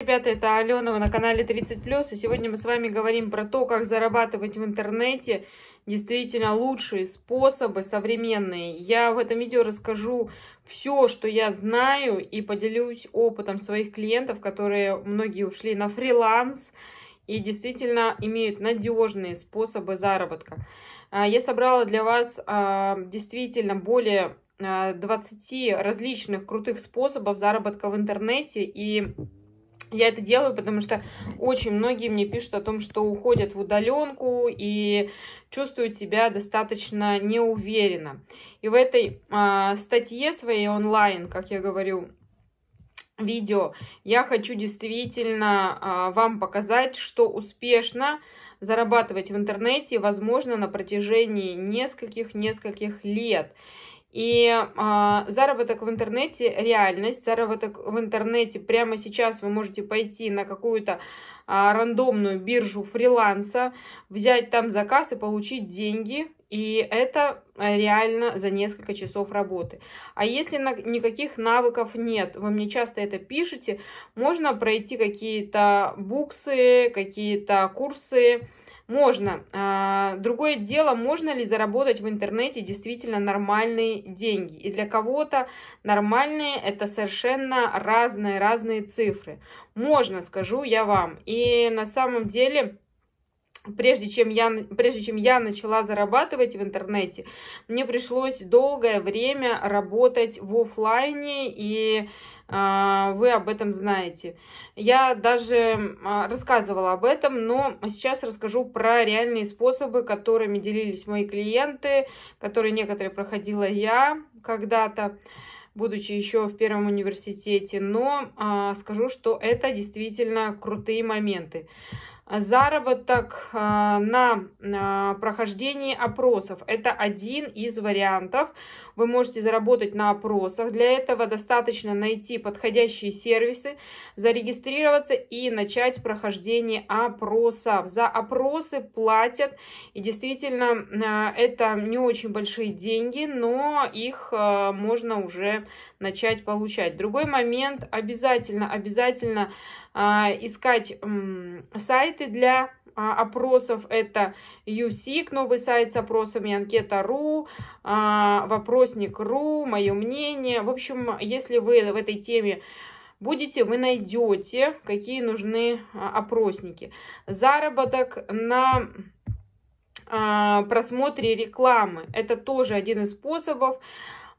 Ребята, это Алена, на канале 30+, и сегодня мы с вами говорим про то, как зарабатывать в интернете действительно лучшие способы современные. Я в этом видео расскажу все, что я знаю, и поделюсь опытом своих клиентов, которые многие ушли на фриланс и действительно имеют надежные способы заработка. А, я собрала для вас а, действительно более 20 а, различных крутых способов заработка в интернете, и я это делаю, потому что очень многие мне пишут о том, что уходят в удаленку и чувствуют себя достаточно неуверенно. И в этой э, статье своей онлайн, как я говорю, видео, я хочу действительно э, вам показать, что успешно зарабатывать в интернете возможно на протяжении нескольких-нескольких лет. И а, заработок в интернете реальность, заработок в интернете прямо сейчас вы можете пойти на какую-то а, рандомную биржу фриланса, взять там заказ и получить деньги, и это э, реально за несколько часов работы. А если на, никаких навыков нет, вы мне часто это пишете, можно пройти какие-то буксы, какие-то курсы, можно. А, другое дело, можно ли заработать в интернете действительно нормальные деньги. И для кого-то нормальные – это совершенно разные-разные цифры. Можно, скажу я вам. И на самом деле прежде чем я, прежде чем я начала зарабатывать в интернете, мне пришлось долгое время работать в офлайне и а, вы об этом знаете. Я даже а, рассказывала об этом, но сейчас расскажу про реальные способы, которыми делились мои клиенты, которые некоторые проходила я когда-то будучи еще в первом университете, но а, скажу, что это действительно крутые моменты. Заработок на прохождении опросов – это один из вариантов вы можете заработать на опросах. Для этого достаточно найти подходящие сервисы, зарегистрироваться и начать прохождение опросов. За опросы платят, и действительно, а, это не очень большие деньги, но их а, можно уже начать получать. Другой момент, обязательно, обязательно а, искать сайты для опросов. Это USIC, новый сайт с опросами, анкета.ру, вопрос Вопросник.ру, мое мнение. В общем, если вы в этой теме будете, вы найдете, какие нужны а, опросники. Заработок на а, просмотре рекламы. Это тоже один из способов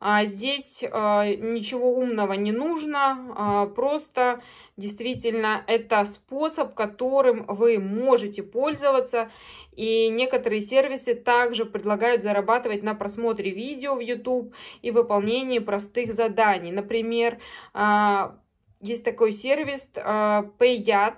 а здесь а, ничего умного не нужно, а, просто действительно это способ, которым вы можете пользоваться. И некоторые сервисы также предлагают зарабатывать на просмотре видео в YouTube и выполнении простых заданий. Например, есть такой сервис Payat,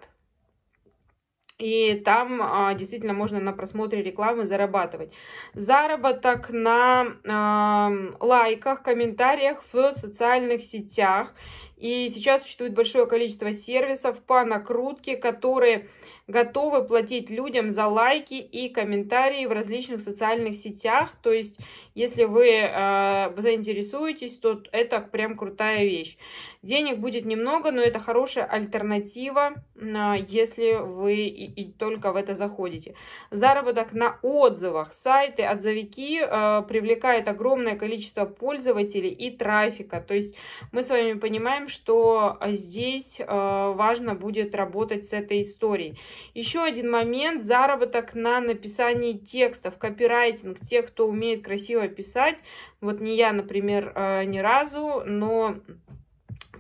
и там а, действительно можно на просмотре рекламы зарабатывать. Заработок на а, лайках, комментариях в социальных сетях. И сейчас существует большое количество сервисов по накрутке, которые готовы платить людям за лайки и комментарии в различных социальных сетях. То есть, если вы э, заинтересуетесь, то это прям крутая вещь. Денег будет немного, но это хорошая альтернатива, э, если вы и, и только в это заходите. Заработок на отзывах. Сайты, отзывики э, привлекают огромное количество пользователей и трафика. То есть, мы с вами понимаем, что э, здесь э, важно будет работать с этой историей. Еще один момент, заработок на написании текстов, копирайтинг, те, кто умеет красиво писать, вот не я, например, э, ни разу, но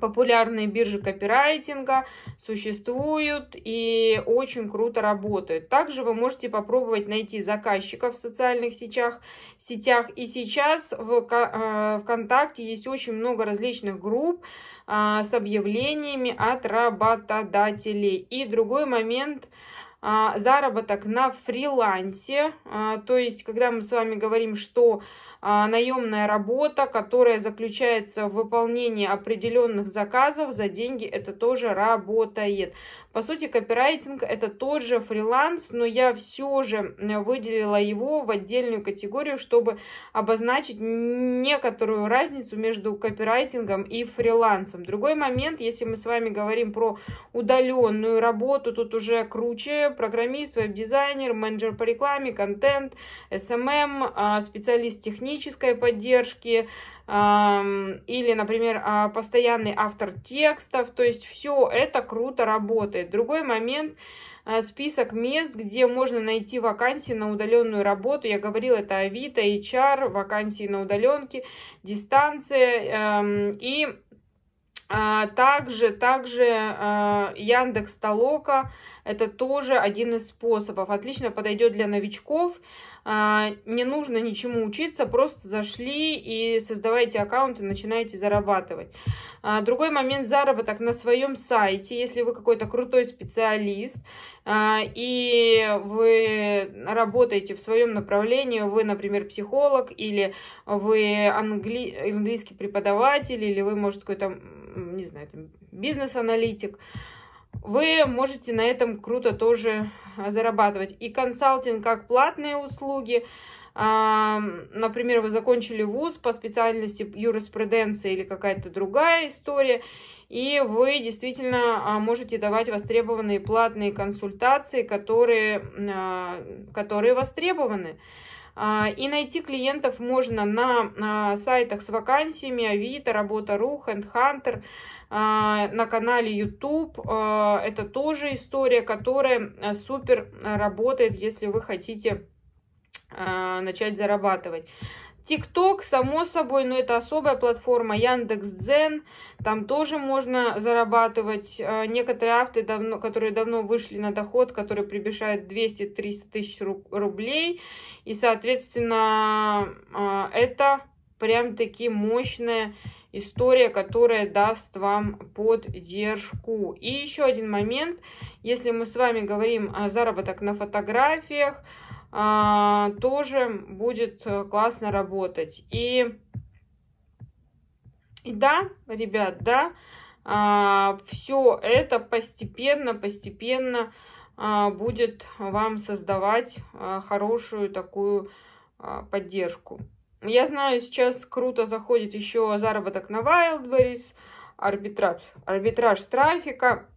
популярные биржи копирайтинга существуют и очень круто работают. Также вы можете попробовать найти заказчиков в социальных сетях. сетях. И сейчас в э, ВКонтакте есть очень много различных групп э, с объявлениями от работодателей. И другой момент э, заработок на фрилансе. То есть, когда мы с вами говорим, что а, наемная работа, которая заключается в выполнении определенных заказов за деньги, это тоже работает. По сути, копирайтинг это тот же фриланс, но я все же э, выделила его в отдельную категорию, чтобы обозначить некоторую разницу между копирайтингом и фрилансом. Другой момент, если мы с вами говорим про удаленную работу, тут уже круче программист, веб-дизайнер, менеджер по рекламе, контент, SMM, эм эм, а, специалист технический, технической поддержки или, например, а, постоянный автор текстов. То есть все это круто работает. Другой момент а, список мест, где можно найти вакансии на удаленную работу. Я говорила, это Авито, HR, вакансии на удаленке, дистанция и а, также, также а, Яндекс Толока, это тоже один из способов. Отлично подойдет для новичков. А, не нужно ничему учиться, просто зашли и создавайте аккаунт и начинаете зарабатывать. Другой момент заработок на своем сайте, если вы какой-то крутой специалист и вы работаете в своем направлении, вы, например, психолог или вы англи... английский преподаватель или вы, может, какой-то не знаю, бизнес-аналитик, вы можете на этом круто тоже а, зарабатывать. И консалтинг как платные услуги, а, например, вы закончили вуз по специальности юриспруденция или какая-то другая история, и вы действительно а, можете давать востребованные платные консультации, которые, которые востребованы. А, и найти клиентов можно на сайтах с вакансиями Авито, Работа.ру, Handhunter, а, на канале YouTube. А, это тоже история, которая супер работает, если вы хотите начать зарабатывать. ТикТок, само собой, но это особая платформа. Яндекс.Дзен, там тоже можно зарабатывать. А, некоторые авторы, давно, которые давно вышли на доход, который превышает 200-300 тысяч рублей. И, соответственно, а, это прям-таки мощная история, которая даст вам поддержку. И еще один момент, если мы с вами говорим о заработок на фотографиях, а, тоже будет э, классно работать. И, и да, ребят, да, а, все это постепенно, постепенно а, будет вам создавать хорошую такую поддержку. Я знаю, сейчас круто заходит еще заработок на Wildberries, арбитраж, арбитраж трафика.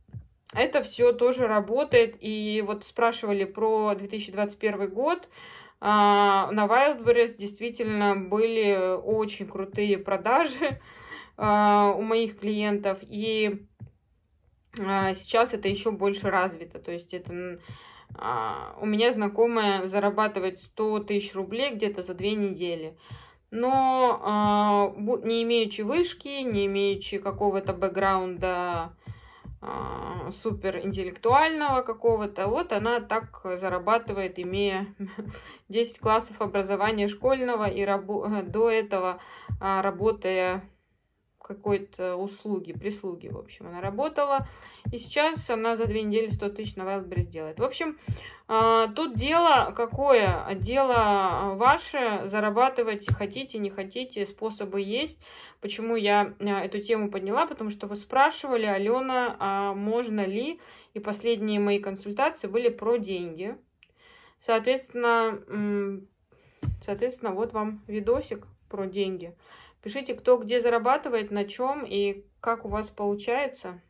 Это все тоже работает. И вот спрашивали про 2021 год. А, на Wildberries действительно были очень крутые продажи а, у моих клиентов. И а, сейчас это еще больше развито. То есть это у меня знакомая зарабатывает 100 тысяч рублей где-то за две недели. Но не имеючи вышки, не имеючи какого-то бэкграунда а, суперинтеллектуального какого-то, вот она так зарабатывает, имея 10 классов образования школьного и рабо- э, до этого а, работая какой-то услуги, прислуги, в общем, она работала. И сейчас она за две недели 100 тысяч на Wildberries делает. В общем, а, тут дело какое? Дело ваше, зарабатывать хотите, не хотите, способы есть. Почему я а, эту тему подняла? Потому что вы спрашивали, Алена, а можно ли? И последние мои консультации были про деньги. Соответственно, соответственно вот вам видосик про деньги. Пишите, кто где зарабатывает, на чем и как у вас получается.